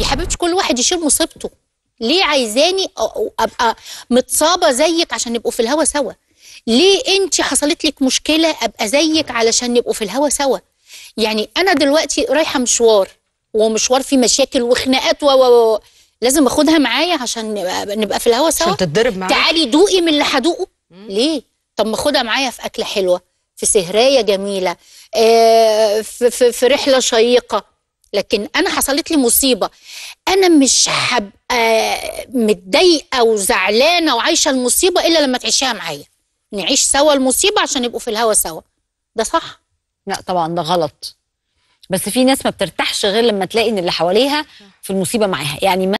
يا حبيبتي كل واحد يشيل مصيبته ليه عايزاني ابقى متصابه زيك عشان نبقوا في الهوا سوا ليه انت حصلت لك مشكله ابقى زيك علشان نبقوا في الهوا سوا يعني انا دلوقتي رايحه مشوار ومشوار فيه مشاكل وخناقات و لازم اخدها معايا عشان نبقى في الهوا سوا عشان تتضرب معايا تعالي دوقي من اللي هدوقه ليه طب ما اخدها معايا في اكله حلوه في سهرايه جميله آه في, في, في رحله شيقه لكن انا حصلت لي مصيبه انا مش هبقى متضايقه وزعلانه وعايشه المصيبه الا لما تعيشيها معايا نعيش سوا المصيبه عشان يبقوا في الهوا سوا ده صح لا طبعا ده غلط بس في ناس ما بترتاحش غير لما تلاقي ان اللي حواليها في المصيبه معاها يعني